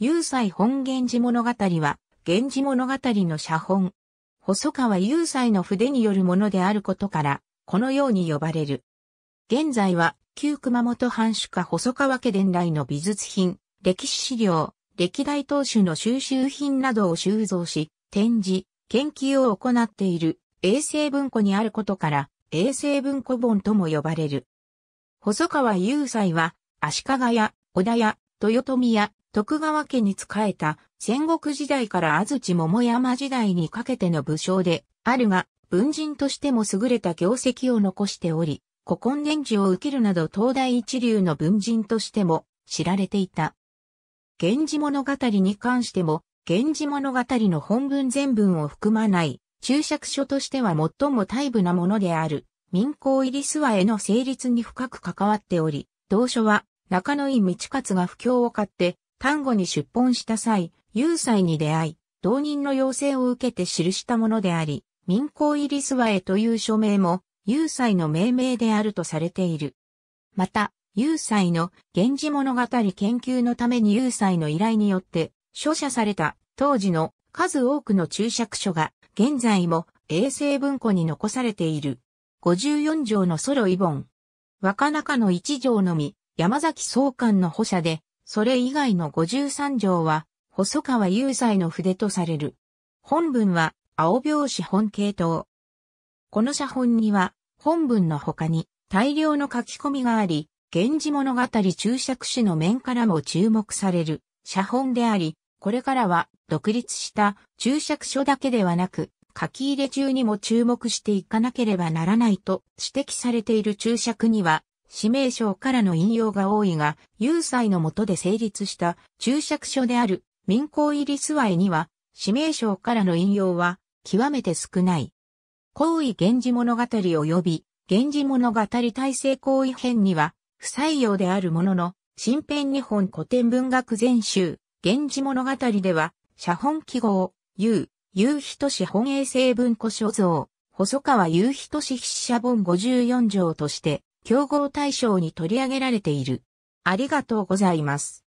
雄斎本源氏物語は、源氏物語の写本。細川雄斎の筆によるものであることから、このように呼ばれる。現在は、旧熊本藩主家細川家伝来の美術品、歴史資料、歴代当主の収集品などを収蔵し、展示、研究を行っている、衛星文庫にあることから、衛星文庫本とも呼ばれる。細川雄斎は、足利や、小田や、豊臣や徳川家に仕えた戦国時代から安土桃山時代にかけての武将であるが、文人としても優れた業績を残しており、古今年次を受けるなど東大一流の文人としても知られていた。源氏物語に関しても、源氏物語の本文全文を含まない、注釈書としては最も大部なものである、民公入り諏訪への成立に深く関わっており、同書は中野井道勝が不況を買って、丹後に出奔した際、有斎に出会い、同人の要請を受けて記したものであり、民公入り諏訪へという署名も、有斎の命名であるとされている。また、有斎の源氏物語研究のために有斎の依頼によって、書写された当時の数多くの注釈書が、現在も衛星文庫に残されている。54条のソロイボン。若中の一条のみ、山崎総監の補佐で、それ以外の53条は、細川雄斎の筆とされる。本文は、青拍子本系統。この写本には、本文の他に大量の書き込みがあり、源氏物語注釈史の面からも注目される写本であり、これからは独立した注釈書だけではなく、書き入れ中にも注目していかなければならないと指摘されている注釈には、指名書からの引用が多いが、有罪の下で成立した注釈書である民公入りスワイには、指名書からの引用は極めて少ない。行為源氏物語及び、源氏物語体制行為編には、不採用であるものの、新編日本古典文学全集、源氏物語では、写本記号、有、有人氏本衛成文庫所蔵、細川有人氏筆者本54条として、競合対象に取り上げられている。ありがとうございます。